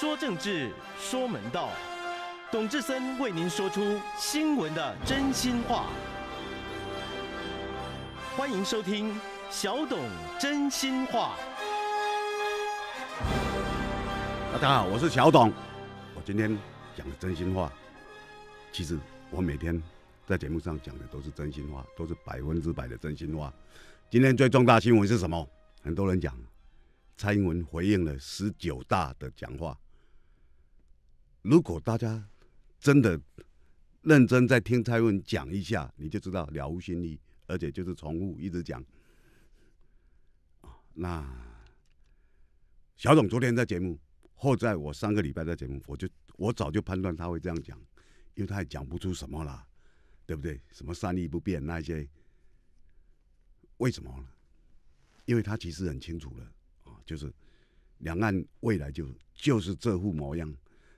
说政治，说门道，董志森为您说出新闻的真心话。欢迎收听小董真心话。大家好，我是小董。我今天讲的真心话，其实我每天在节目上讲的都是真心话，都是百分之百的真心话。今天最重大新闻是什么？很多人讲，蔡英文回应了十九大的讲话。如果大家真的认真在听蔡文讲一下，你就知道了无新意，而且就是重复一直讲那小董昨天在节目，或在我上个礼拜在节目，我就我早就判断他会这样讲，因为他也讲不出什么了，对不对？什么善意不变那些？为什么呢？因为他其实很清楚了啊，就是两岸未来就就是这副模样。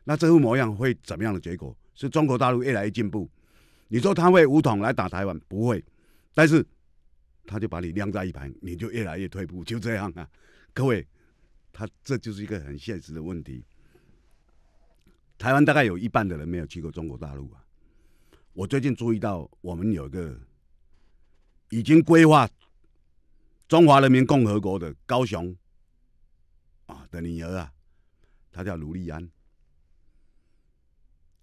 那这副模样会怎么样的结果？是中国大陆越来越进步，你说他会武统来打台湾？不会，但是他就把你晾在一旁，你就越来越退步，就这样啊！各位，他这就是一个很现实的问题。台湾大概有一半的人没有去过中国大陆啊！我最近注意到，我们有一个已经规划中华人民共和国的高雄啊的女儿啊，她叫卢丽安。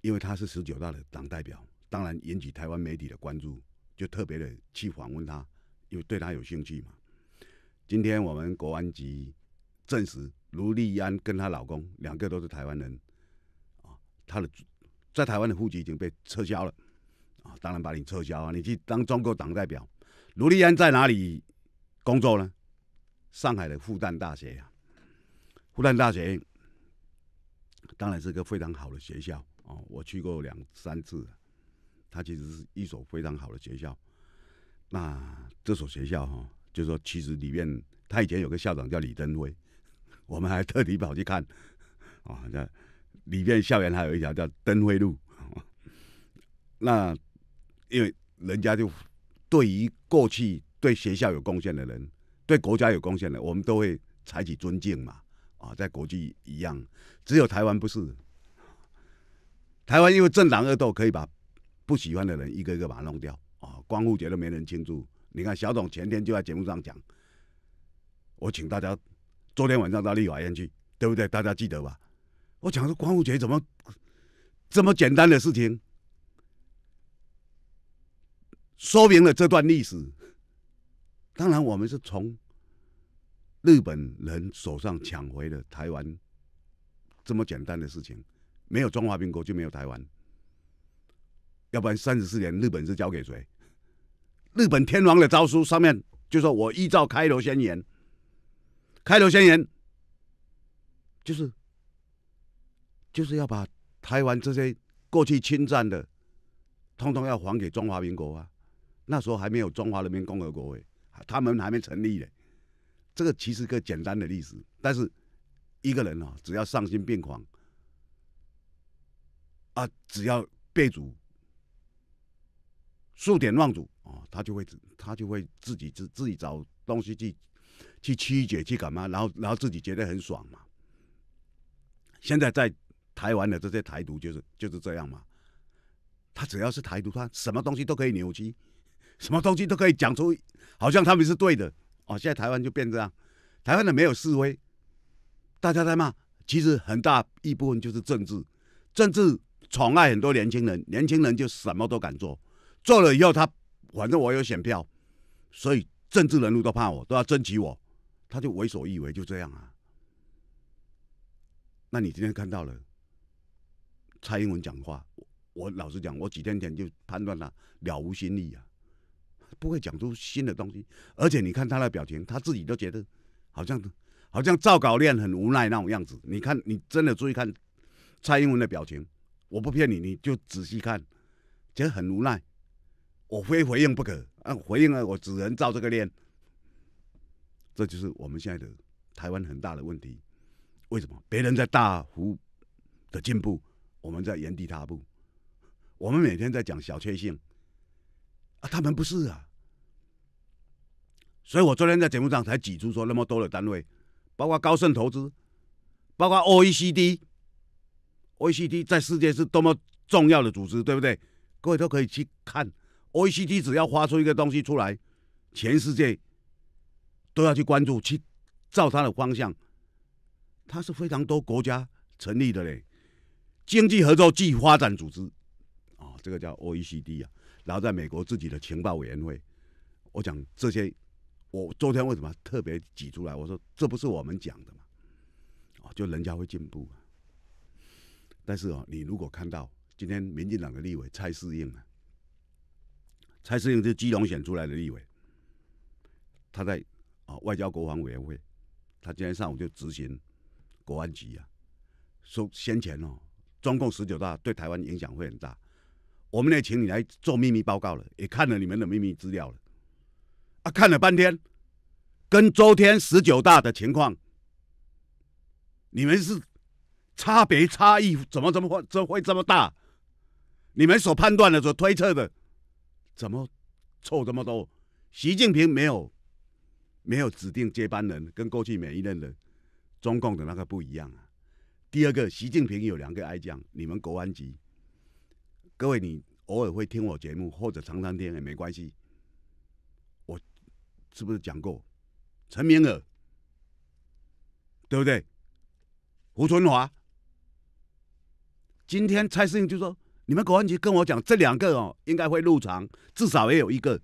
因为他是十九大的党代表，当然引起台湾媒体的关注，就特别的去访问他，因为对他有兴趣嘛。今天我们国安局证实，卢丽安跟她老公两个都是台湾人，啊，他的在台湾的户籍已经被撤销了，啊，当然把你撤销啊，你去当中共党代表。卢丽安在哪里工作呢？上海的复旦大学呀，复旦大学当然是个非常好的学校。哦，我去过两三次，它其实是一所非常好的学校。那这所学校哈，就说其实里面，他以前有个校长叫李登辉，我们还特地跑去看。啊，那里面校园还有一条叫登辉路。那因为人家就对于过去对学校有贡献的人，对国家有贡献的，我们都会采取尊敬嘛。啊，在国际一样，只有台湾不是。台湾因为政党恶斗，可以把不喜欢的人一个一个把它弄掉啊。光复节都没人庆祝，你看小董前天就在节目上讲，我请大家昨天晚上到立法院去，对不对？大家记得吧？我讲说光复节怎么这么简单的事情，说明了这段历史。当然，我们是从日本人手上抢回了台湾，这么简单的事情。没有中华民国就没有台湾，要不然三十四年日本是交给谁？日本天皇的诏书上面就说我依照开罗宣言，开罗宣言就是就是要把台湾这些过去侵占的，通通要还给中华民国啊！那时候还没有中华人民共和国哎，他们还没成立嘞。这个其实个简单的历史，但是一个人啊，只要丧心病狂。啊，只要被主数典忘祖啊，他就会他就会自己自自己找东西去去曲解去干嘛，然后然后自己觉得很爽嘛。现在在台湾的这些台独就是就是这样嘛。他只要是台独，他什么东西都可以扭曲，什么东西都可以讲出好像他们是对的哦。现在台湾就变这样，台湾的没有示威，大家在骂，其实很大一部分就是政治，政治。宠爱很多年轻人，年轻人就什么都敢做，做了以后他反正我有选票，所以政治人物都怕我，都要争取我，他就为所欲为，就这样啊。那你今天看到了，蔡英文讲话，我老实讲，我几天前就判断他了无新意啊，不会讲出新的东西，而且你看他的表情，他自己都觉得好像好像造稿练很无奈那种样子。你看，你真的注意看蔡英文的表情。我不骗你，你就仔细看，其实很无奈，我非回应不可啊！回应了，我只能照这个练。这就是我们现在的台湾很大的问题。为什么别人在大幅的进步，我们在原地踏步？我们每天在讲小确幸啊，他们不是啊。所以我昨天在节目上才挤出说那么多的单位，包括高盛投资，包括 OECD。O E C D 在世界是多么重要的组织，对不对？各位都可以去看 O E C D，只要发出一个东西出来，全世界都要去关注，去照它的方向。它是非常多国家成立的嘞，经济合作暨发展组织啊，这个叫 O E C D 啊。然后在美国自己的情报委员会，我讲这些，我昨天为什么特别挤出来？我说这不是我们讲的嘛，啊，就人家会进步。但是哦，你如果看到今天民进党的立委蔡适应啊，蔡适应是基隆选出来的立委，他在啊外交国防委员会，他今天上午就执行国安局啊，说先前哦中共十九大对台湾影响会很大，我们也请你来做秘密报告了，也看了你们的秘密资料了，啊看了半天，跟周天十九大的情况，你们是。差别差异怎么怎么会这会这么大？你们所判断的、所推测的，怎么错这么多？习近平没有没有指定接班人，跟过去每一任的中共的那个不一样啊。第二个，习近平有两个爱将，你们国安局，各位你偶尔会听我节目或者常常听也没关系，我是不是讲过陈明尔，对不对？胡春华。今天蔡司令就说：“你们国安局跟我讲，这两个哦应该会入场，至少也有一个，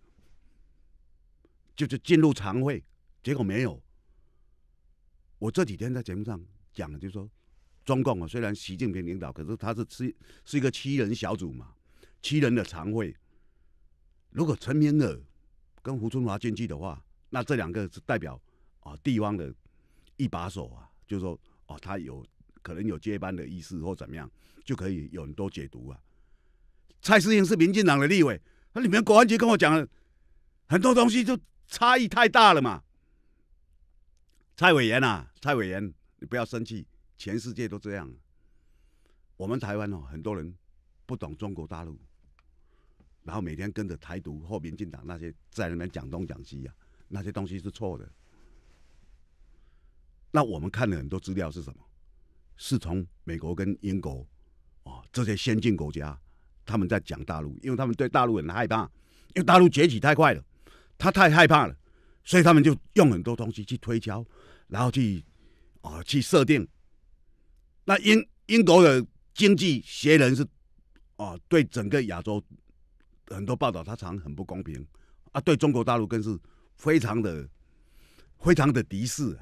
就是进入常会。结果没有。我这几天在节目上讲，就说中共啊，虽然习近平领导，可是他是是是一个七人小组嘛，七人的常会。如果陈明尔跟胡春华进去的话，那这两个是代表啊地方的一把手啊，就说哦他有。”可能有接班的意思或怎么样，就可以有很多解读啊。蔡思英是民进党的立委，那你们国安局跟我讲了很多东西，就差异太大了嘛。蔡委员啊，蔡委员，你不要生气，全世界都这样。我们台湾哦，很多人不懂中国大陆，然后每天跟着台独或民进党那些在那边讲东讲西啊，那些东西是错的。那我们看了很多资料是什么？是从美国跟英国啊这些先进国家他们在讲大陆，因为他们对大陆很害怕，因为大陆崛起太快了，他太害怕了，所以他们就用很多东西去推敲，然后去啊去设定。那英英国的经济学人是啊对整个亚洲很多报道他常很不公平啊，对中国大陆更是非常的非常的敌视。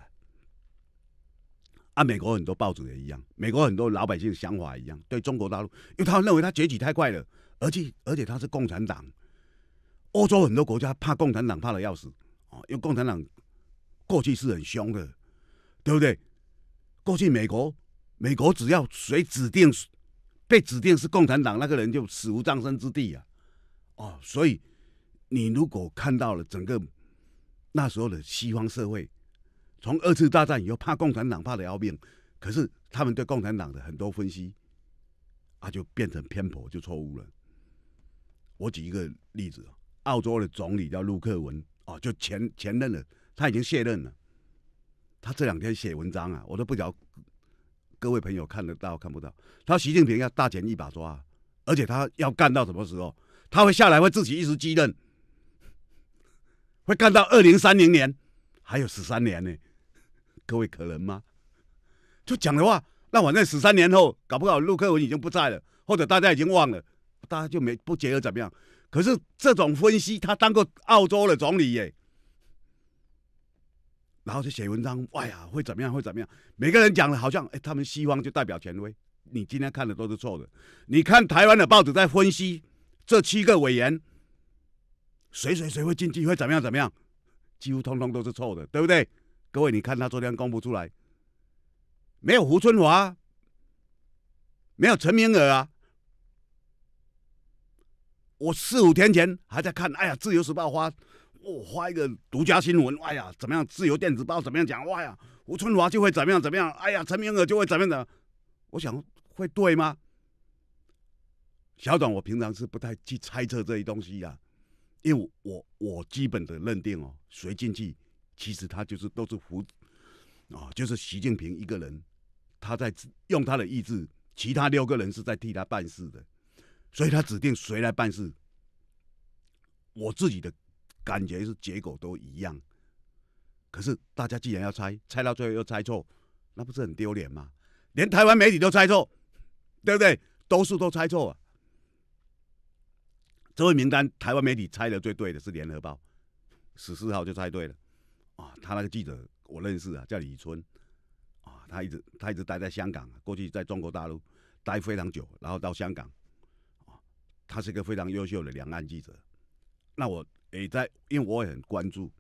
啊，美国很多报纸也一样，美国很多老百姓的想法一样，对中国大陆，因为他认为他崛起太快了，而且而且他是共产党，欧洲很多国家怕共产党怕的要死啊，因为共产党过去是很凶的，对不对？过去美国，美国只要谁指定被指定是共产党，那个人就死无葬身之地啊！哦，所以你如果看到了整个那时候的西方社会。从二次大战以后，怕共产党怕的要命。可是他们对共产党的很多分析啊，就变成偏颇，就错误了。我举一个例子，澳洲的总理叫陆克文啊，就前前任的，他已经卸任了。他这两天写文章啊，我都不晓，各位朋友看得到看不到？他习近平要大权一把抓，而且他要干到什么时候？他会下来会自己一直继任，会干到二零三零年，还有十三年呢。各位可能吗？就讲的话，那反正十三年后搞不好陆克文已经不在了，或者大家已经忘了，大家就没不觉得怎么样。可是这种分析，他当过澳洲的总理耶，然后就写文章，哎呀，会怎么样，会怎么样？每个人讲的，好像哎，他们西方就代表权威，你今天看的都是错的。你看台湾的报纸在分析这七个委员，谁谁谁会进去，会怎么样怎么样？几乎通通都是错的，对不对？各位，你看他昨天公布出来，没有胡春华，没有陈明尔啊！我四五天前还在看，哎呀，《自由时报》花我花一个独家新闻，哎呀，怎么样，《自由电子报》怎么样讲，哇呀，胡春华就会怎么样怎么样，哎呀，陈明尔就会怎么样怎么我想会对吗？小短，我平常是不太去猜测这些东西呀，因为我我基本的认定哦，谁进去。其实他就是都是胡，啊，就是习近平一个人，他在用他的意志，其他六个人是在替他办事的，所以他指定谁来办事。我自己的感觉是结果都一样，可是大家既然要猜，猜到最后又猜错，那不是很丢脸吗？连台湾媒体都猜错，对不对？多数都猜错啊。这位名单台湾媒体猜的最对的是《联合报》，十四号就猜对了。啊，他那个记者我认识啊，叫李春啊，他一直他一直待在香港，过去在中国大陆待非常久，然后到香港啊，他是一个非常优秀的两岸记者。那我也在，因为我也很关注，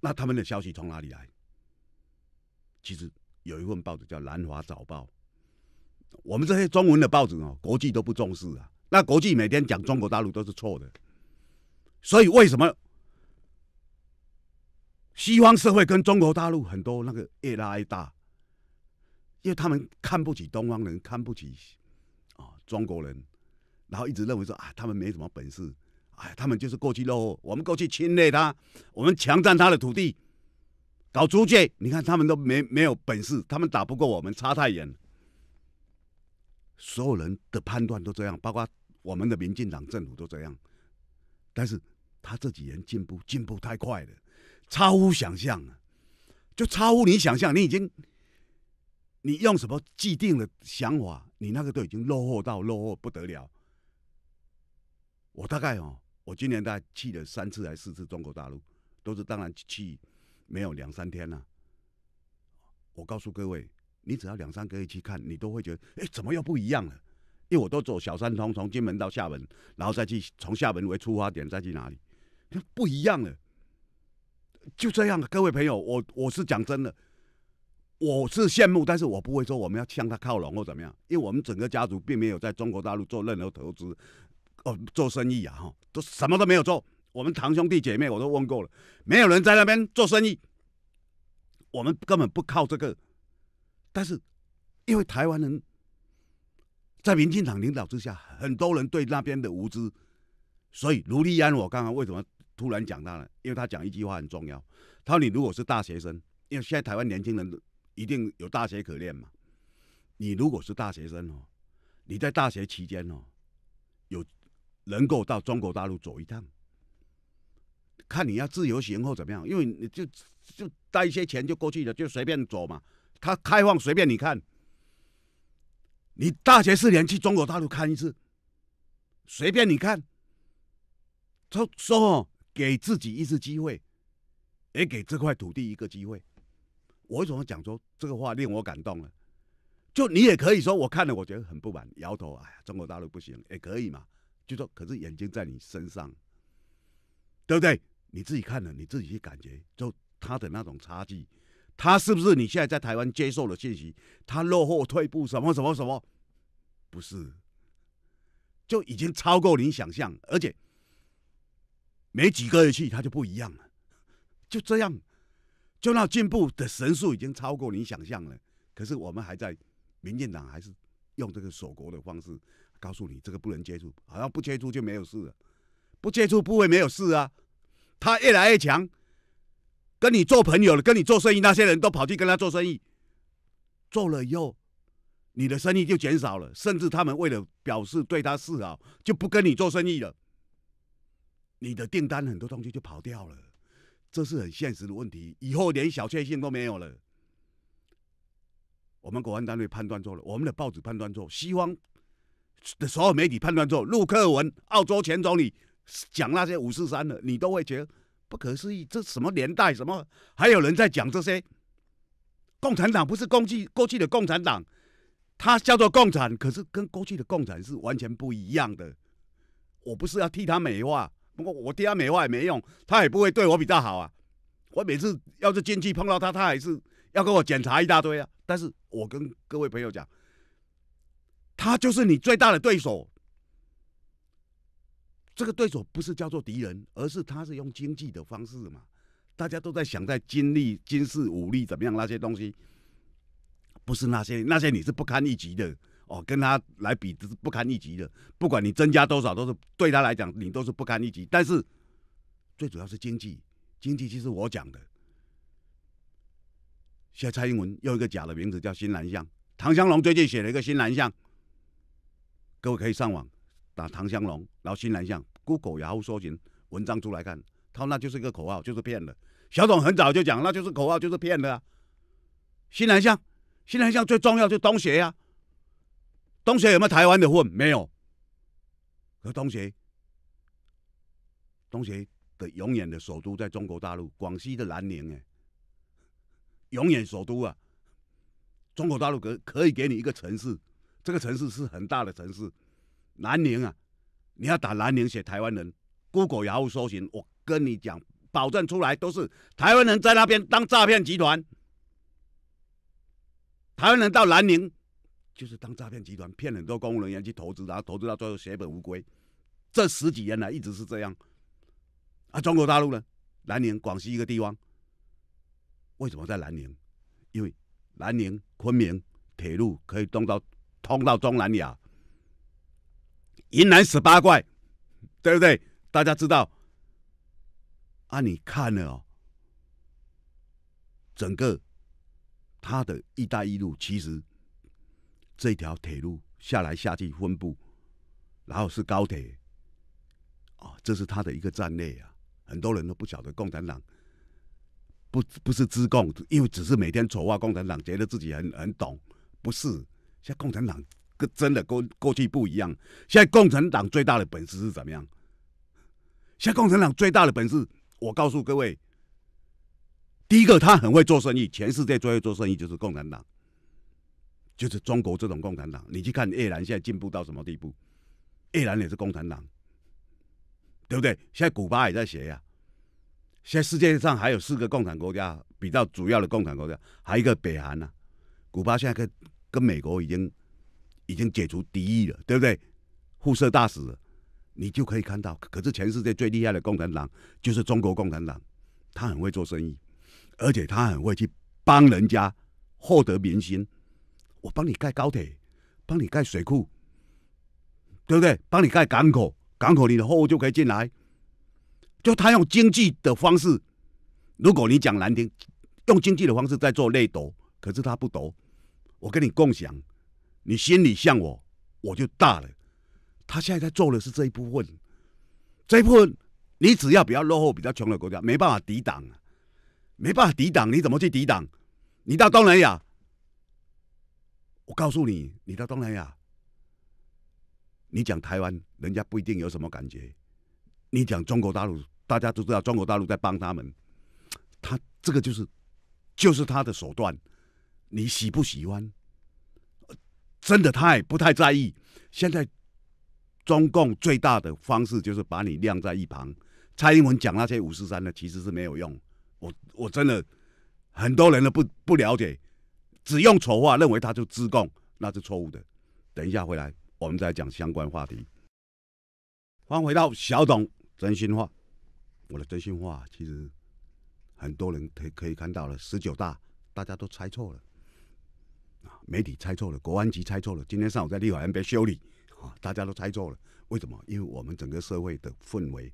那他们的消息从哪里来？其实有一份报纸叫《南华早报》，我们这些中文的报纸哦，国际都不重视啊。那国际每天讲中国大陆都是错的，所以为什么？西方社会跟中国大陆很多那个越拉越大，因为他们看不起东方人，看不起啊中国人，然后一直认为说啊他们没什么本事，哎他们就是过去落后，我们过去侵略他，我们强占他的土地，搞租界，你看他们都没没有本事，他们打不过我们，差太远。所有人的判断都这样，包括我们的民进党政府都这样，但是他自己人进步进步太快了。超乎想象啊！就超乎你想象，你已经，你用什么既定的想法，你那个都已经落后到落后不得了。我大概哦，我今年大概去了三次还四次中国大陆，都是当然去，没有两三天了。我告诉各位，你只要两三个月去看，你都会觉得，哎，怎么又不一样了？因为我都走小三通，从金门到厦门，然后再去从厦门为出发点再去哪里，不一样了。就这样，各位朋友，我我是讲真的，我是羡慕，但是我不会说我们要向他靠拢或怎么样，因为我们整个家族并没有在中国大陆做任何投资，哦，做生意啊，哈，都什么都没有做。我们堂兄弟姐妹我都问过了，没有人在那边做生意，我们根本不靠这个。但是，因为台湾人在民进党领导之下，很多人对那边的无知，所以卢立安，我刚刚为什么？突然讲到了，因为他讲一句话很重要。他说：“你如果是大学生，因为现在台湾年轻人一定有大学可念嘛。你如果是大学生哦，你在大学期间哦，有能够到中国大陆走一趟，看你要自由行或怎么样，因为你就就带一些钱就过去了，就随便走嘛。他开放随便你看，你大学四年去中国大陆看一次，随便你看。”他说哦。给自己一次机会，也给这块土地一个机会。我为什么讲说这个话令我感动了？就你也可以说，我看了我觉得很不满，摇头，哎呀，中国大陆不行，也可以嘛。就说，可是眼睛在你身上，对不对？你自己看了，你自己去感觉，就他的那种差距，他是不是你现在在台湾接受的信息，他落后退步什么什么什么？不是，就已经超过你想象，而且。没几个月去，他就不一样了。就这样，就那进步的神速已经超过你想象了。可是我们还在民进党，还是用这个锁国的方式告诉你，这个不能接触，好像不接触就没有事了。不接触不会没有事啊。他越来越强，跟你做朋友了，跟你做生意，那些人都跑去跟他做生意。做了以后，你的生意就减少了，甚至他们为了表示对他示好，就不跟你做生意了。你的订单很多东西就跑掉了，这是很现实的问题。以后连小确幸都没有了。我们国安单位判断错了，我们的报纸判断错，西方的所有媒体判断错。陆克文、澳洲前总理讲那些五三的，你都会觉得不可思议。这什么年代？什么还有人在讲这些？共产党不是过去过去的共产党，他叫做共产，可是跟过去的共产是完全不一样的。我不是要替他美化。我爹没坏没用，他也不会对我比较好啊。我每次要是进去碰到他，他还是要跟我检查一大堆啊。但是我跟各位朋友讲，他就是你最大的对手。这个对手不是叫做敌人，而是他是用经济的方式嘛。大家都在想在军力、军事、武力怎么样那些东西，不是那些那些你是不堪一击的。哦，跟他来比这是不堪一击的。不管你增加多少，都是对他来讲你都是不堪一击。但是最主要是经济，经济其实我讲的。现在蔡英文又一个假的名字叫新南向，唐湘龙最近写了一个新南向，各位可以上网打唐湘龙，然后新南向 Google，然后搜寻文章出来看，他说那就是一个口号，就是骗的。小董很早就讲，那就是口号，就是骗的。啊。新南向，新南向最重要就东协呀。东邪有没有台湾的混？没有。可东邪，东邪的永远的首都在中国大陆，广西的南宁哎，永远首都啊。中国大陆可可以给你一个城市，这个城市是很大的城市，南宁啊。你要打南宁写台湾人，Google y a 搜寻，我跟你讲，保证出来都是台湾人在那边当诈骗集团。台湾人到南宁。就是当诈骗集团骗很多公务人员去投资，然后投资到最后血本无归。这十几年来一直是这样。啊，中国大陆呢，南宁广西一个地方，为什么在南宁？因为南宁昆明铁路可以通到通到中南亚。云南十八怪，对不对？大家知道。啊，你看了哦，整个他的“一带一路”其实。这条铁路下来下去分布，然后是高铁，啊，这是他的一个战略啊！很多人都不晓得共产党，不不是自共，因为只是每天丑化共产党，觉得自己很很懂，不是。现在共产党跟真的跟过去不一样。现在共产党最大的本事是怎么样？现在共产党最大的本事，我告诉各位，第一个他很会做生意，全世界最会做生意就是共产党。就是中国这种共产党，你去看越南现在进步到什么地步？越南也是共产党，对不对？现在古巴也在学呀。现在世界上还有四个共产国家，比较主要的共产国家，还一个北韩呢。古巴现在跟跟美国已经已经解除敌意了，对不对？互设大使，你就可以看到。可是全世界最厉害的共产党就是中国共产党，他很会做生意，而且他很会去帮人家获得民心。我帮你盖高铁，帮你盖水库，对不对？帮你盖港口，港口你的货物就可以进来。就他用经济的方式，如果你讲难听，用经济的方式在做内斗，可是他不斗，我跟你共享，你心里像我，我就大了。他现在在做的是这一部分，这一部分你只要比较落后、比较穷的国家，没办法抵挡，没办法抵挡，你怎么去抵挡？你到东南亚。我告诉你，你到东南亚，你讲台湾，人家不一定有什么感觉。你讲中国大陆，大家都知道中国大陆在帮他们。他这个就是，就是他的手段。你喜不喜欢？真的太不太在意。现在中共最大的方式就是把你晾在一旁。蔡英文讲那些五十三呢，其实是没有用。我我真的很多人都不不了解。只用丑化，认为他就自贡，那是错误的。等一下回来，我们再讲相关话题。迎回到小董真心话，我的真心话其实很多人可可以看到了。十九大大家都猜错了啊，媒体猜错了，国安局猜错了。今天上午在立法院被修理啊，大家都猜错了。为什么？因为我们整个社会的氛围，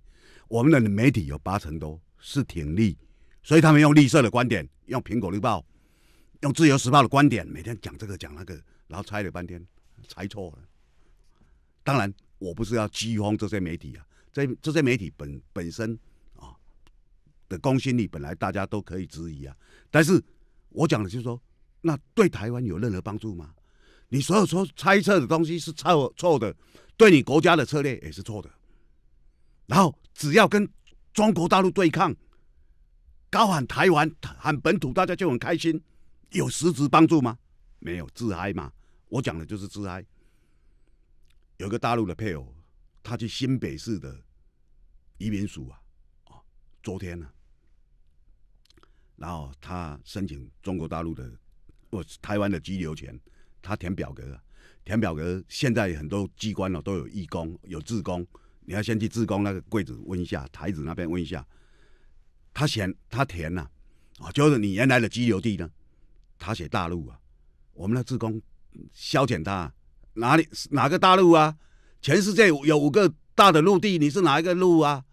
我们的媒体有八成多是挺立，所以他们用绿色的观点，用苹果绿报。用自由时报的观点每天讲这个讲那个，然后猜了半天，猜错了。当然，我不是要讥讽这些媒体啊，这这些媒体本本身啊的公信力本来大家都可以质疑啊。但是我讲的就是说，那对台湾有任何帮助吗？你所有说猜测的东西是错错的，对你国家的策略也是错的。然后只要跟中国大陆对抗，高喊台湾喊本土，大家就很开心。有实质帮助吗？没有自嗨嘛！我讲的就是自嗨。有个大陆的配偶，他去新北市的移民署啊，哦，昨天呢，然后他申请中国大陆的不台湾的居留权，他填表格，填表格。现在很多机关呢都有义工，有志工，你要先去志工那个柜子问一下，台子那边问一下。他填他填了啊，就是你原来的居留地呢。他写大陆啊，我们的职工消遣他，哪里哪个大陆啊？全世界有五个大的陆地，你是哪一个陆啊？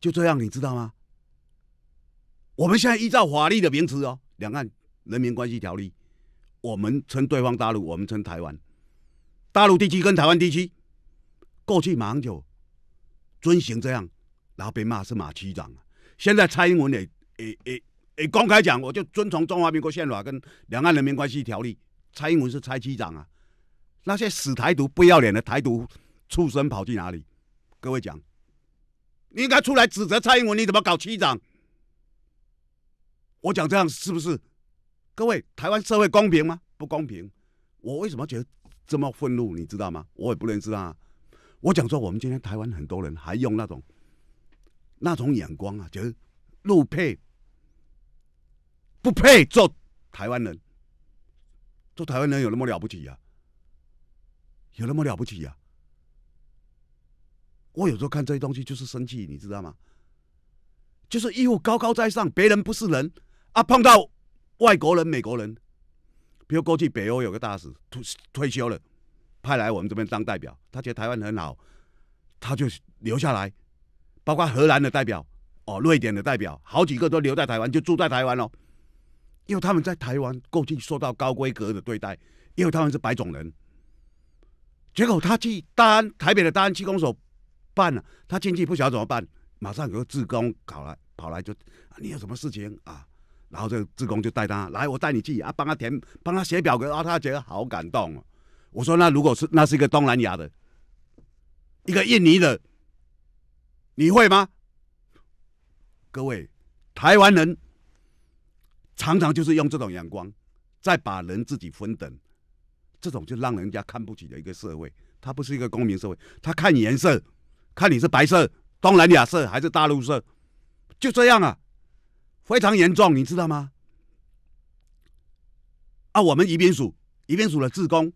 就这样，你知道吗？我们现在依照法律的名词哦，《两岸人民关系条例》，我们称对方大陆，我们称台湾。大陆地区跟台湾地区，过去马上就遵行这样，然后被骂是马区长。现在蔡英文也也也。你公开讲，我就遵从《中华民国宪法》跟《两岸人民关系条例》。蔡英文是蔡机长啊，那些死台独、不要脸的台独畜生跑去哪里？各位讲，应该出来指责蔡英文，你怎么搞区长？我讲这样是不是？各位，台湾社会公平吗？不公平。我为什么觉得这么愤怒？你知道吗？我也不能知道啊。我讲说，我们今天台湾很多人还用那种那种眼光啊，就是陆配。不配做台湾人，做台湾人有那么了不起呀？有那么了不起呀？我有时候看这些东西就是生气，你知道吗？就是义务高高在上，别人不是人啊！碰到外国人、美国人，比如过去北欧有个大使退退休了，派来我们这边当代表，他觉得台湾很好，他就留下来。包括荷兰的代表哦，瑞典的代表，好几个都留在台湾，就住在台湾喽。因为他们在台湾过去受到高规格的对待，因为他们是白种人。结果他去大安台北的大安七公所办了，他进去不晓得怎么办，马上有个志工搞来跑来就，你有什么事情啊？然后这个志工就带他来，我带你去啊，帮他填帮他写表格啊，他觉得好感动哦。我说那如果是那是一个东南亚的，一个印尼的，你会吗？各位台湾人。常常就是用这种眼光，在把人自己分等，这种就让人家看不起的一个社会，它不是一个公民社会，它看颜色，看你是白色、东南亚色还是大陆色，就这样啊，非常严重，你知道吗？啊，我们移民署、移民署的志工，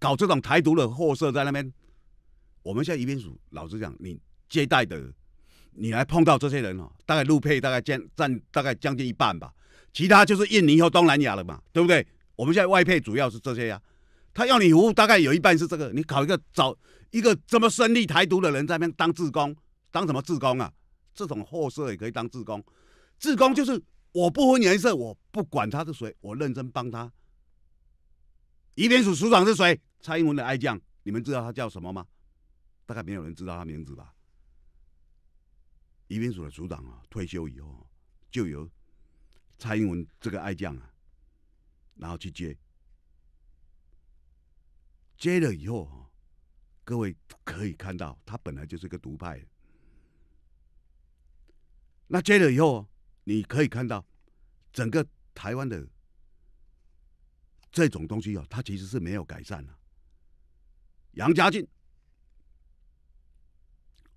搞这种台独的货色在那边，我们现在移民署老实讲，你接待的，你来碰到这些人哦，大概路配大概占占大概将近一半吧。其他就是印尼和东南亚了嘛，对不对？我们现在外配主要是这些呀。他要你服务大概有一半是这个。你搞一个找一个这么生力台独的人在那边当志工，当什么志工啊？这种货色也可以当志工。志工就是我不分颜色，我不管他是谁，我认真帮他。移民署署长是谁？蔡英文的爱将，你们知道他叫什么吗？大概没有人知道他名字吧。移民署的署长啊，退休以后就由。蔡英文这个爱将啊，然后去接，接了以后啊，各位可以看到，他本来就是个独派，那接了以后，你可以看到，整个台湾的这种东西哦，它其实是没有改善的。杨家俊，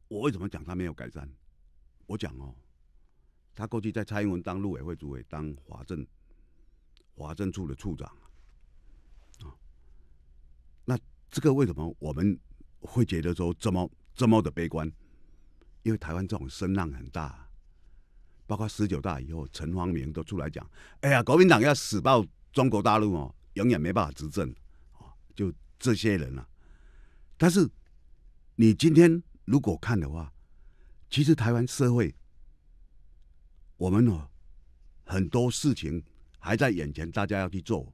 我为什么讲他没有改善？我讲哦。他过去在蔡英文当陆委会主委，当华政华政处的处长啊。那这个为什么我们会觉得说这么这么的悲观？因为台湾这种声浪很大，包括十九大以后，陈光明都出来讲：“哎呀，国民党要死抱中国大陆哦，永远没办法执政哦”就这些人啊。但是你今天如果看的话，其实台湾社会。我们呢，很多事情还在眼前，大家要去做。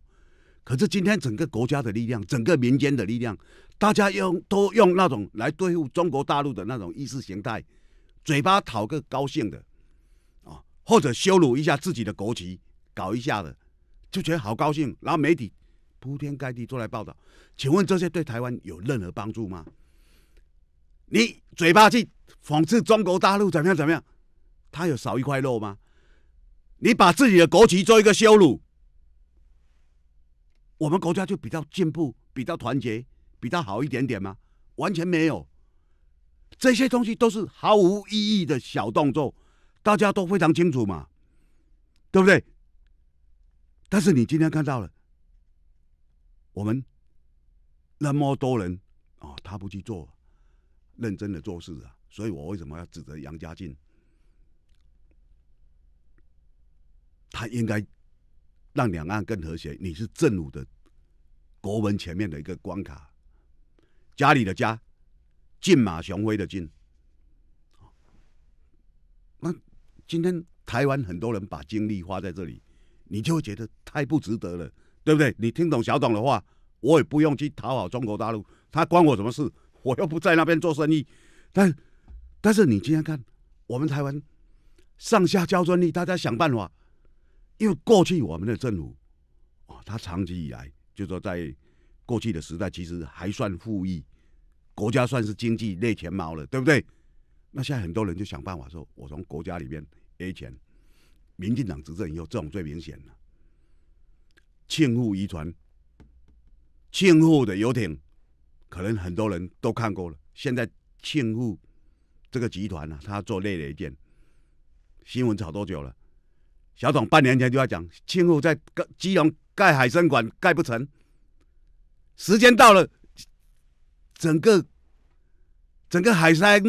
可是今天整个国家的力量，整个民间的力量，大家用都用那种来对付中国大陆的那种意识形态，嘴巴讨个高兴的，啊，或者羞辱一下自己的国旗，搞一下的，就觉得好高兴。然后媒体铺天盖地做来报道，请问这些对台湾有任何帮助吗？你嘴巴去讽刺中国大陆怎么样？怎么样？他有少一块肉吗？你把自己的国旗做一个羞辱，我们国家就比较进步、比较团结、比较好一点点吗？完全没有，这些东西都是毫无意义的小动作，大家都非常清楚嘛，对不对？但是你今天看到了，我们那么多人啊，他不去做，认真的做事啊，所以我为什么要指责杨家进？他应该让两岸更和谐。你是正午的国文前面的一个关卡，家里的家，骏马雄威的骏。那今天台湾很多人把精力花在这里，你就会觉得太不值得了，对不对？你听懂小董的话，我也不用去讨好中国大陆，他关我什么事？我又不在那边做生意。但但是你今天看，我们台湾上下交专利，大家想办法。因为过去我们的政府哦、他长期以来就说，在过去的时代其实还算富裕，国家算是经济类前茅了，对不对？那现在很多人就想办法说，我从国家里面 A 钱。民进党执政以后，这种最明显了，庆护渔船、庆护的游艇，可能很多人都看过了。现在庆护这个集团呢，他做内雷舰，新闻炒多久了？小董半年前就要讲，青湖在基隆盖海参馆盖不成，时间到了，整个整个海参，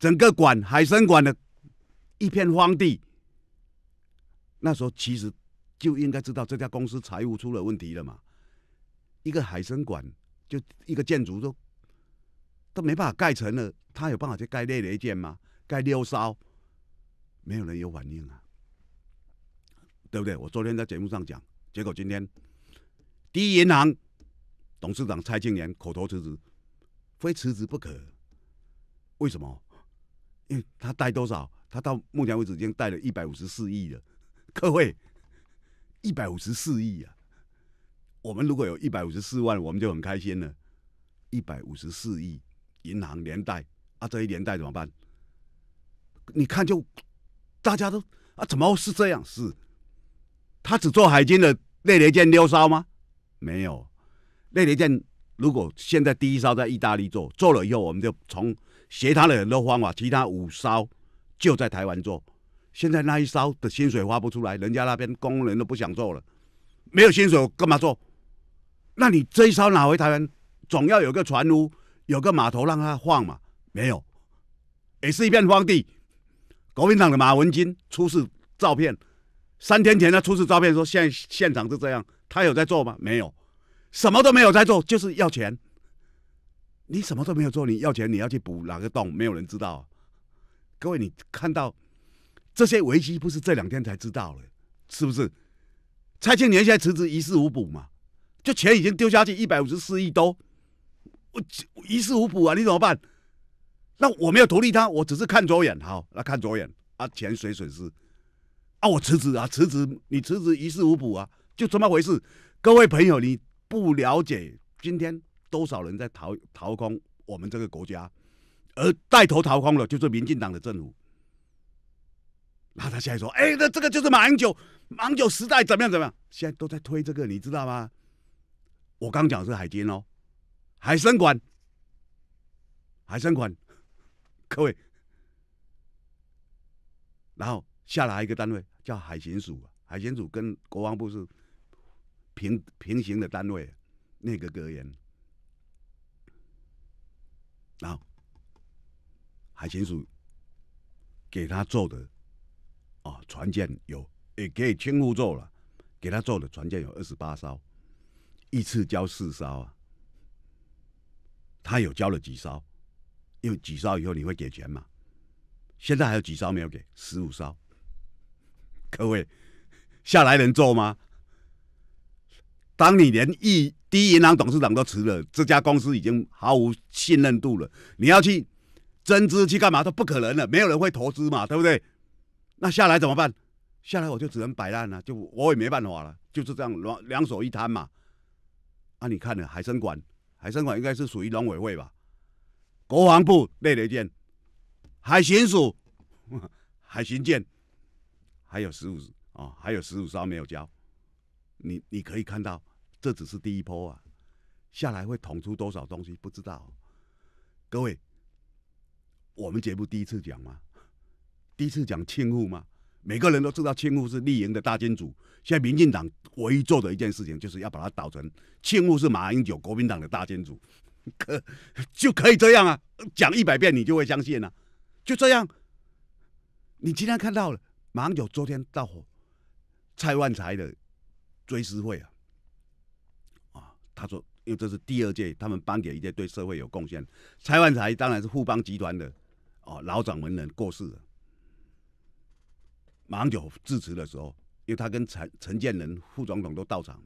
整个馆海参馆的一片荒地。那时候其实就应该知道这家公司财务出了问题了嘛，一个海参馆就一个建筑都都没办法盖成了，他有办法去盖另一件吗？盖六骚？没有人有反应啊，对不对？我昨天在节目上讲，结果今天第一银行董事长蔡庆连口头辞职，非辞职不可。为什么？因为他贷多少？他到目前为止已经贷了一百五十四亿了。各位，一百五十四亿啊！我们如果有一百五十四万，我们就很开心了。一百五十四亿银行连贷啊，这一连贷怎么办？你看就。大家都啊，怎么会是这样？是他只做海军的内雷舰六艘吗？没有，内雷舰如果现在第一艘在意大利做，做了以后，我们就从学他的很多方法，其他五艘就在台湾做。现在那一艘的薪水发不出来，人家那边工人都不想做了，没有薪水干嘛做？那你这一艘拿回台湾，总要有个船坞、有个码头让他放嘛？没有，也是一片荒地。国民党的马文金出示照片，三天前他出示照片说现现场是这样，他有在做吗？没有，什么都没有在做，就是要钱。你什么都没有做，你要钱，你要去补哪个洞？没有人知道。各位，你看到这些危机不是这两天才知道了，是不是？拆迁现在辞职，于事无补嘛。就钱已经丢下去一百五十四亿多，我于事无补啊，你怎么办？那我没有独立他，我只是看左眼。好，那看左眼啊，钱谁损失啊？我辞职啊，辞职你辞职一事无补啊，就这么回事。各位朋友，你不了解今天多少人在掏掏空我们这个国家，而带头掏空了就是民进党的政府。那他现在说，哎，那这个就是马英九马英九时代怎么样怎么样？现在都在推这个，你知道吗？我刚讲是海监哦，海参馆，海参馆。各位，然后下来一个单位叫海巡署，海巡署跟国防部是平平行的单位，那个格言，然后海巡署给他做的啊船舰有也可以轻湖做了，给他做的船舰有二十八艘，一次交四艘啊，他有交了几艘？有几招以后你会给钱吗？现在还有几招没有给十五招。各位下来能做吗？当你连一第一银行董事长都辞了，这家公司已经毫无信任度了。你要去增资去干嘛？都不可能了，没有人会投资嘛，对不对？那下来怎么办？下来我就只能摆烂了，就我也没办法了，就是这样两两手一摊嘛。啊，你看了海参馆？海参馆应该是属于农委会吧？国防部内雷舰、海巡署 海巡舰，还有十五哦，还有十五艘没有交。你你可以看到，这只是第一波啊，下来会捅出多少东西不知道。各位，我们节目第一次讲吗？第一次讲庆埔吗？每个人都知道庆埔是立营的大金主，现在民进党唯一做的一件事情就是要把它倒成庆埔是马英九国民党的大金主。可就可以这样啊，讲一百遍你就会相信了，就这样。你今天看到了，马上就昨天到火蔡万才的追思会啊，啊，他说因为这是第二届，他们颁给一届对社会有贡献，蔡万才当然是富邦集团的哦老掌门人过世了，马上就致辞的时候，因为他跟陈陈建仁、副总统都到场，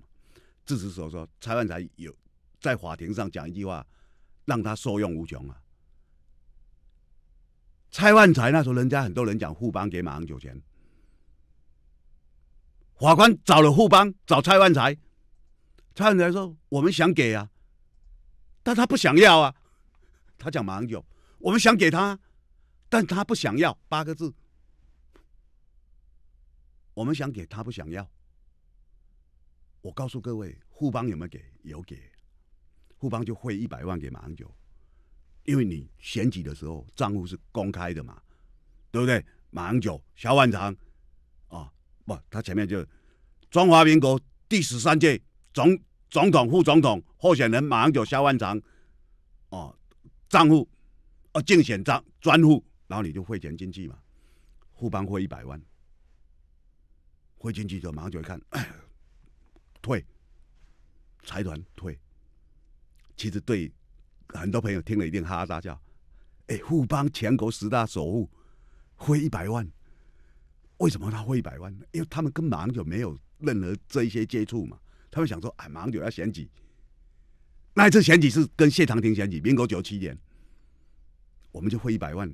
致辞时候说蔡万才有。在法庭上讲一句话，让他受用无穷啊！蔡万才那时候，人家很多人讲互帮给马英九钱，法官找了互帮，找蔡万才，蔡万才说：“我们想给啊，但他不想要啊，他讲马英九，我们想给他，但他不想要八个字，我们想给他不想要。我告诉各位，互帮有没有给？有给。”互邦就汇一百万给马英九，因为你选举的时候账户是公开的嘛，对不对？马英九、萧万长，啊，不，他前面就中华民国第十三届总总统、副总统候选人马英九、萧万长，哦，账户，哦，竞选账专户，然后你就汇钱进去嘛。互邦汇一百万，汇进去就马上就会看，退，财团退。其实对很多朋友听了一定哈哈大笑，哎，富邦全国十大首富挥一百万，为什么他挥一百万呢？因为他们跟马英九没有任何这一些接触嘛，他们想说哎，马英九要选举，那一次选举是跟谢长廷选举，民国九七年，我们就挥一百万，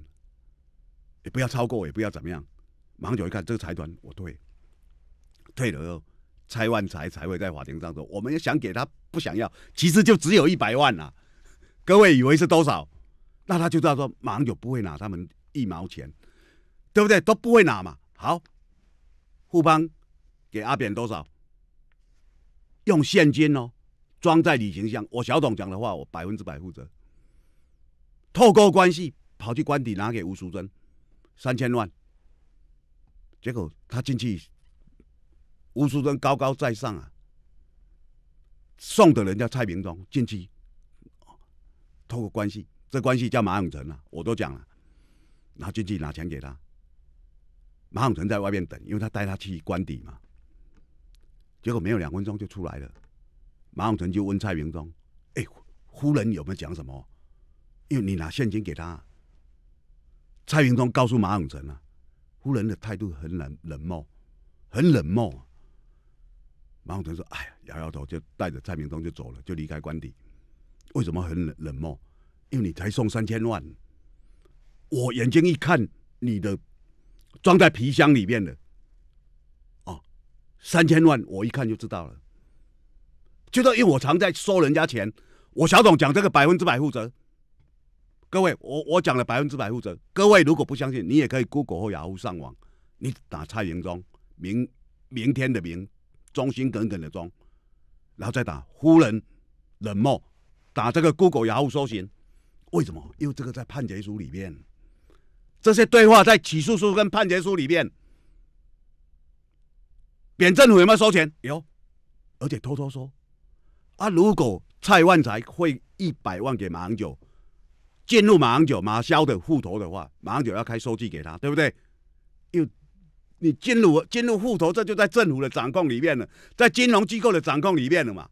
也不要超过，也不要怎么样，马上九一看这个财团，我退，退了又。拆万财才会在法庭上说，我们要想给他不想要，其实就只有一百万呐。各位以为是多少？那他就这样说，马上就不会拿他们一毛钱，对不对？都不会拿嘛。好，富邦给阿扁多少？用现金哦，装在旅行箱。我小董讲的话，我百分之百负责。透过关系跑去官邸拿给吴淑珍三千万，结果他进去。吴淑珍高高在上啊，送的人叫蔡明忠进去，透过关系，这关系叫马永成啊，我都讲了，然后进去拿钱给他，马永成在外面等，因为他带他去官邸嘛，结果没有两分钟就出来了，马永成就问蔡明忠：“哎，夫人有没有讲什么？因为你拿现金给他。”蔡明忠告诉马永成啊，夫人的态度很冷冷漠，很冷漠。马洪成说：“哎呀，摇摇头，就带着蔡明忠就走了，就离开官邸。为什么很冷冷漠？因为你才送三千万。我眼睛一看，你的装在皮箱里面的哦，三千万，我一看就知道了。就是因为我常在收人家钱。我小董讲这个百分之百负责。各位，我我讲了百分之百负责。各位如果不相信，你也可以 Google 或雅虎上网，你打蔡明忠明明天的明。”忠心耿耿的忠，然后再打夫人冷漠，打这个 Google y a 搜寻，为什么？因为这个在判决书里面，这些对话在起诉书跟判决书里面，扁政府有没有收钱？有，而且偷偷收。啊，如果蔡万才汇一百万给马英九，进入马英九马肖的户头的话，马英九要开收据给他，对不对？你金融金融户头，这就在政府的掌控里面了，在金融机构的掌控里面了嘛？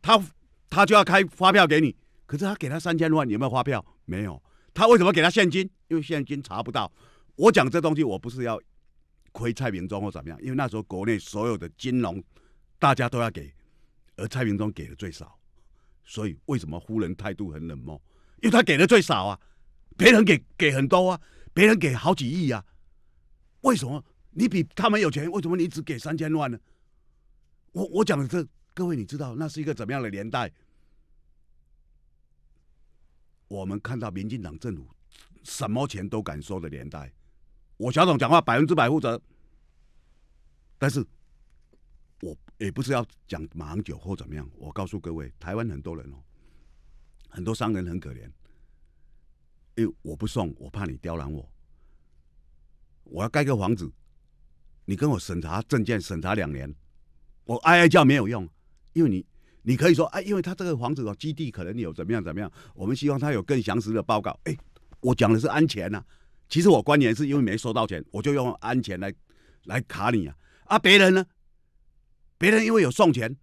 他他就要开发票给你，可是他给他三千万有没有发票？没有。他为什么给他现金？因为现金查不到。我讲这东西我不是要亏蔡明忠或怎么样，因为那时候国内所有的金融大家都要给，而蔡明忠给的最少，所以为什么夫人态度很冷漠？因为他给的最少啊，别人给给很多啊，别人给好几亿啊，为什么？你比他们有钱，为什么你只给三千万呢？我我讲的是各位，你知道那是一个怎么样的年代？我们看到民进党政府什么钱都敢收的年代。我小董讲话百分之百负责，但是我也不是要讲马航酒或怎么样。我告诉各位，台湾很多人哦，很多商人很可怜，哎，我不送，我怕你刁难我，我要盖个房子。你跟我审查证件，审查两年，我哀哀叫没有用，因为你，你可以说哎，因为他这个房子哦，基地可能有怎么样怎么样，我们希望他有更详实的报告。哎，我讲的是安全呐，其实我关键是因为没收到钱，我就用安全来，来卡你啊！啊，别人呢？别人因为有送钱，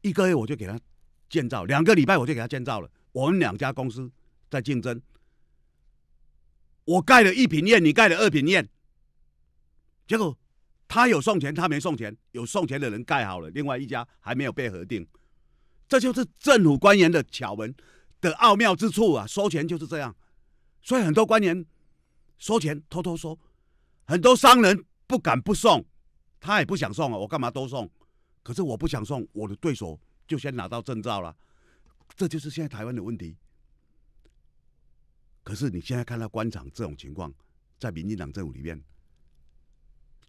一个月我就给他建造，两个礼拜我就给他建造了。我们两家公司在竞争，我盖了一品宴，你盖了二品宴。结果，他有送钱，他没送钱；有送钱的人盖好了，另外一家还没有被核定。这就是政府官员的巧闻的奥妙之处啊！收钱就是这样，所以很多官员收钱偷偷收，很多商人不敢不送，他也不想送啊！我干嘛都送？可是我不想送，我的对手就先拿到证照了。这就是现在台湾的问题。可是你现在看到官场这种情况，在民进党政府里面。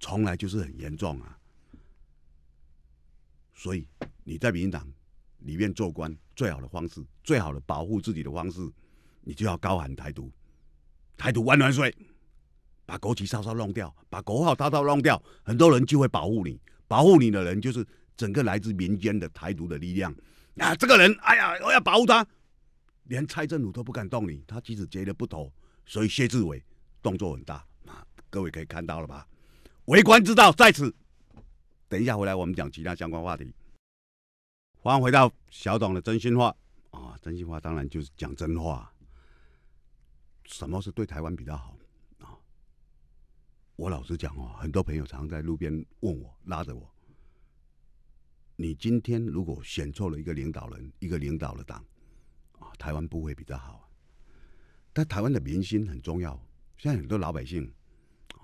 从来就是很严重啊！所以你在民进党里面做官，最好的方式，最好的保护自己的方式，你就要高喊台独，台独万万岁！把国旗稍稍弄掉，把国号稍稍弄掉，很多人就会保护你。保护你的人就是整个来自民间的台独的力量啊！这个人，哎呀，我要保护他，连蔡政府都不敢动你。他即使觉得不妥，所以谢志伟动作很大啊！各位可以看到了吧？为官之道在此。等一下回来，我们讲其他相关话题。欢迎回到小董的真心话啊！真心话当然就是讲真话。什么是对台湾比较好啊？我老实讲哦，很多朋友常在路边问我，拉着我。你今天如果选错了一个领导人，一个领导的党啊，台湾不会比较好。但台湾的民心很重要。现在很多老百姓啊，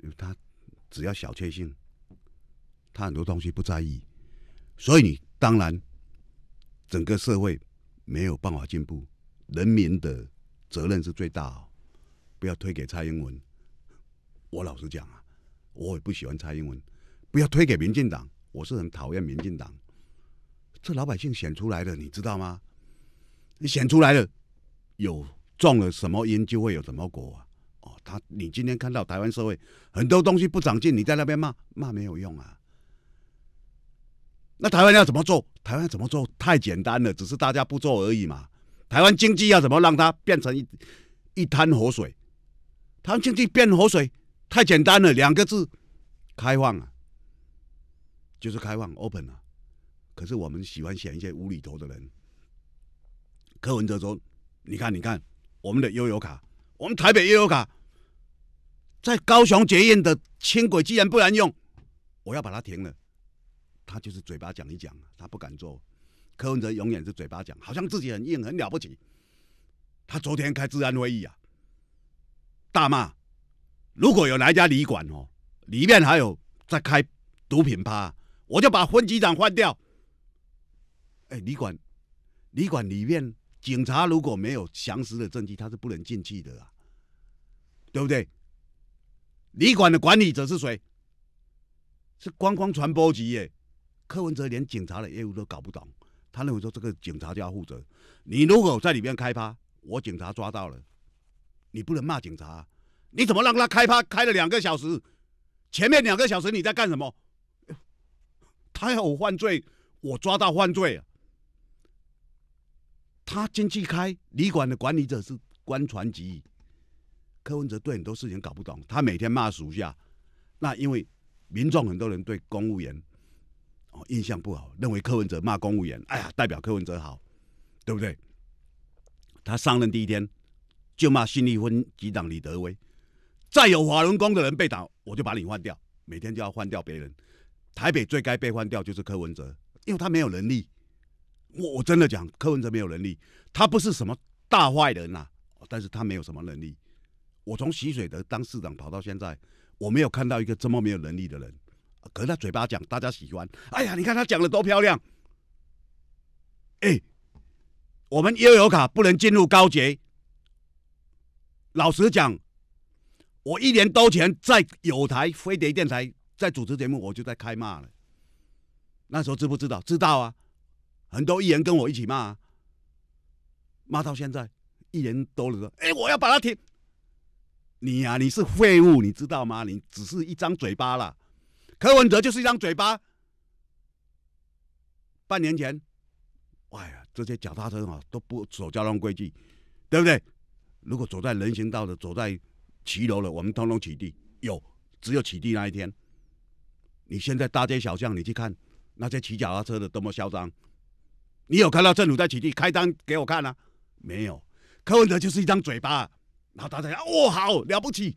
因为他。只要小确幸，他很多东西不在意，所以你当然整个社会没有办法进步，人民的责任是最大哦。不要推给蔡英文，我老实讲啊，我也不喜欢蔡英文。不要推给民进党，我是很讨厌民进党。这老百姓选出来的，你知道吗？你选出来的，有种了什么因，就会有什么果啊。他，你今天看到台湾社会很多东西不长进，你在那边骂骂没有用啊。那台湾要怎么做？台湾怎么做？太简单了，只是大家不做而已嘛。台湾经济要怎么让它变成一一滩活水？台湾经济变活水太简单了，两个字：开放啊，就是开放 （open） 啊。可是我们喜欢选一些无厘头的人。柯文哲说：“你看，你看，我们的悠游卡，我们台北悠游卡。”在高雄捷运的轻轨，既然不能用，我要把它停了。他就是嘴巴讲一讲，他不敢做。柯文哲永远是嘴巴讲，好像自己很硬、很了不起。他昨天开治安会议啊，大骂：如果有哪一家旅馆哦，里面还有在开毒品吧，我就把分局长换掉。哎，旅馆，旅馆里面警察如果没有详实的证据，他是不能进去的啊，对不对？旅馆的管理者是谁？是观光传播局耶。柯文哲连警察的业务都搞不懂，他认为说这个警察就要负责。你如果在里面开趴，我警察抓到了，你不能骂警察。你怎么让他开趴开了两个小时？前面两个小时你在干什么？他要有犯罪，我抓到犯罪。他进去开旅馆的管理者是观船局。柯文哲对很多事情搞不懂，他每天骂属下。那因为民众很多人对公务员哦印象不好，认为柯文哲骂公务员，哎呀，代表柯文哲好，对不对？他上任第一天就骂新立分局长李德威，再有华人工的人被打，我就把你换掉。每天就要换掉别人，台北最该被换掉就是柯文哲，因为他没有能力。我我真的讲，柯文哲没有能力，他不是什么大坏人呐，但是他没有什么能力。我从习水的当市长跑到现在，我没有看到一个这么没有能力的人。可是他嘴巴讲，大家喜欢。哎呀，你看他讲的多漂亮！哎，我们悠游卡不能进入高捷。老实讲，我一年多前在有台飞碟电台在主持节目，我就在开骂了。那时候知不知道？知道啊，很多艺人跟我一起骂，骂到现在一年多了。哎，我要把他停。你呀，你是废物，你知道吗？你只是一张嘴巴啦。柯文哲就是一张嘴巴。半年前，哎呀，这些脚踏车啊都不守交通规矩，对不对？如果走在人行道的，走在骑楼的，我们通通取缔。有，只有取缔那一天。你现在大街小巷，你去看那些骑脚踏车的多么嚣张。你有看到政府在取缔？开单给我看啊！没有，柯文哲就是一张嘴巴。然后大家哦，好了不起，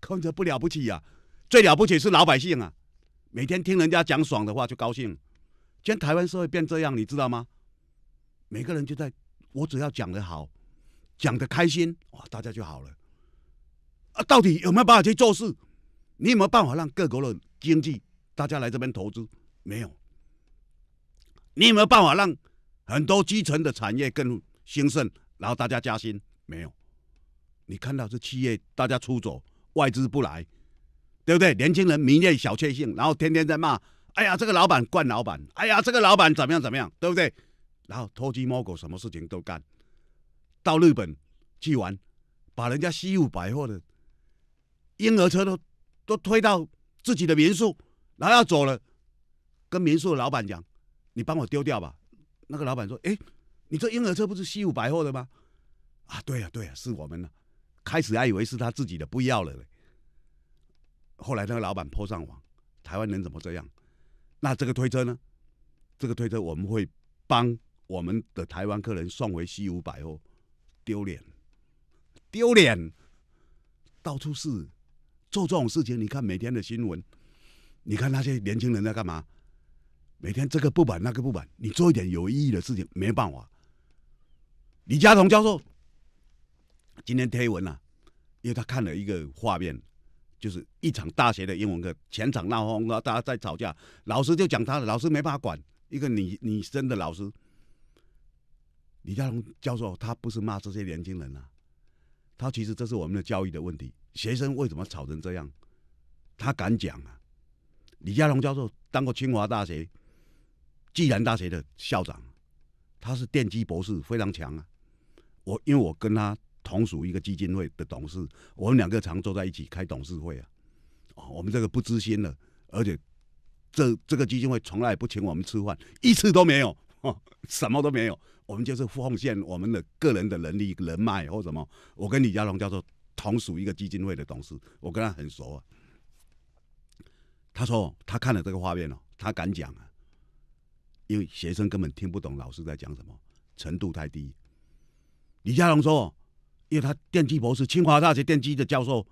空着不了不起啊，最了不起是老百姓啊，每天听人家讲爽的话就高兴。今天台湾社会变这样，你知道吗？每个人就在我只要讲得好，讲得开心，哇，大家就好了。啊，到底有没有办法去做事？你有没有办法让各国的经济大家来这边投资？没有。你有没有办法让很多基层的产业更兴盛，然后大家加薪？没有。你看到这企业大家出走，外资不来，对不对？年轻人迷恋小确幸，然后天天在骂：哎呀，这个老板惯老板，哎呀，这个老板怎么样怎么样，对不对？然后偷鸡摸狗，什么事情都干。到日本去玩，把人家西武百货的婴儿车都都推到自己的民宿，然后要走了，跟民宿的老板讲：你帮我丢掉吧。那个老板说：哎，你这婴儿车不是西武百货的吗？啊，对呀，对呀，是我们的。开始还以为是他自己的不要了，后来那个老板泼上网，台湾人怎么这样？那这个推车呢？这个推车我们会帮我们的台湾客人送回西武百货，丢脸，丢脸！到处是做这种事情，你看每天的新闻，你看那些年轻人在干嘛？每天这个不满那个不满，你做一点有意义的事情，没办法。李嘉彤教授。今天推文啊，因为他看了一个画面，就是一场大学的英文课，全场闹哄哄，大家在吵架，老师就讲他，老师没办法管一个女女生的老师，李嘉龙教授，他不是骂这些年轻人啊，他其实这是我们的教育的问题，学生为什么吵成这样？他敢讲啊！李嘉龙教授当过清华大学、暨南大学的校长，他是电机博士，非常强啊！我因为我跟他。同属一个基金会的董事，我们两个常坐在一起开董事会啊。哦，我们这个不知心的，而且这这个基金会从来不请我们吃饭，一次都没有，什么都没有。我们就是奉献我们的个人的能力、人脉或什么。我跟李嘉龙叫做同属一个基金会的董事，我跟他很熟。啊。他说他看了这个画面哦，他敢讲啊，因为学生根本听不懂老师在讲什么，程度太低。李嘉龙说。因为他电机博士，清华大学电机的教授，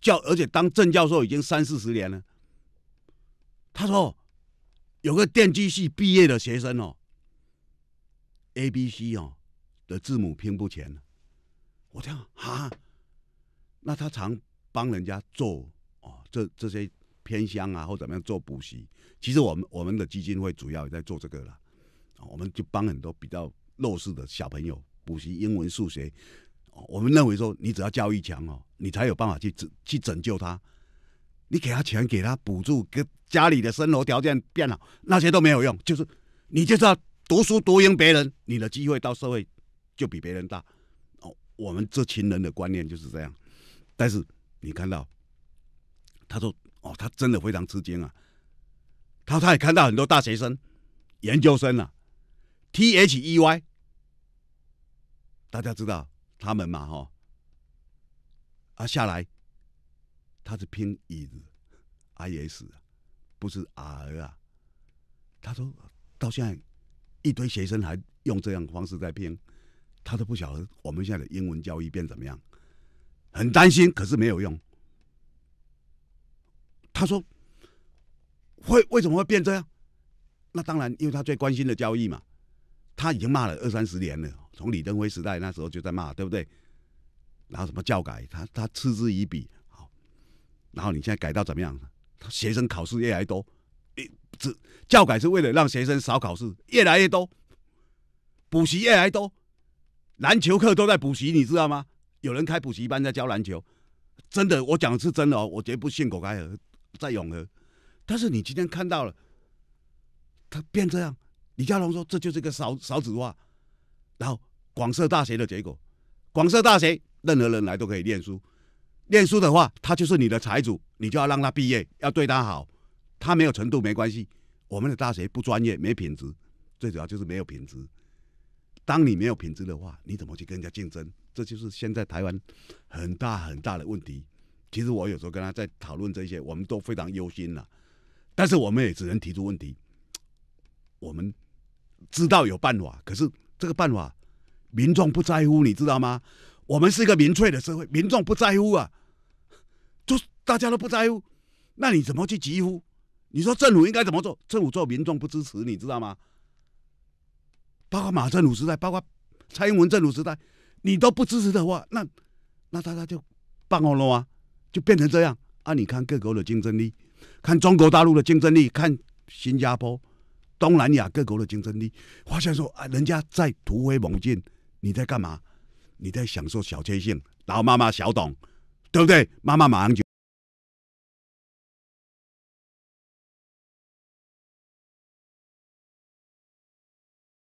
教而且当正教授已经三四十年了。他说，有个电机系毕业的学生哦，A B C 哦的字母拼不全，我听啊，那他常帮人家做哦，这这些偏乡啊或怎么样做补习。其实我们我们的基金会主要也在做这个了，我们就帮很多比较弱势的小朋友补习英文、数学。我们认为说，你只要教育强哦，你才有办法去拯去拯救他。你给他钱，给他补助，跟家里的生活条件变好，那些都没有用。就是你就是要读书读赢别人，你的机会到社会就比别人大。哦，我们这群人的观念就是这样。但是你看到他说哦，他真的非常吃惊啊。他他也看到很多大学生、研究生啊 T H E Y，大家知道。他们嘛，哈，啊下来，他是拼 i，i s，不是 r 啊。他说到现在一堆学生还用这样方式在拼，他都不晓得我们现在的英文教育变怎么样，很担心，可是没有用。他说，会为什么会变这样？那当然，因为他最关心的教育嘛，他已经骂了二三十年了。从李登辉时代那时候就在骂，对不对？然后什么教改，他他嗤之以鼻。好，然后你现在改到怎么样？他学生考试越来越多，教改是为了让学生少考试，越来越多，补习越来越多，篮球课都在补习，你知道吗？有人开补习班在教篮球，真的，我讲的是真的哦，我绝不信口开河，在永和。但是你今天看到了，他变这样。李嘉龙说，这就是个勺勺子话。然后广设大学的结果，广设大学，任何人来都可以念书。念书的话，他就是你的财主，你就要让他毕业，要对他好。他没有程度没关系，我们的大学不专业，没品质，最主要就是没有品质。当你没有品质的话，你怎么去跟人家竞争？这就是现在台湾很大很大的问题。其实我有时候跟他在讨论这些，我们都非常忧心了。但是我们也只能提出问题。我们知道有办法，可是。这个办法，民众不在乎，你知道吗？我们是一个民粹的社会，民众不在乎啊，就大家都不在乎，那你怎么去集呼？你说政府应该怎么做？政府做民众不支持，你知道吗？包括马政府时代，包括蔡英文政府时代，你都不支持的话，那那大家就办公了啊，就变成这样啊！你看各国的竞争力，看中国大陆的竞争力，看新加坡。东南亚各国的竞争力，华强说啊，人家在突飞猛进，你在干嘛？你在享受小确幸，然后妈妈小懂，对不对？妈妈马上就。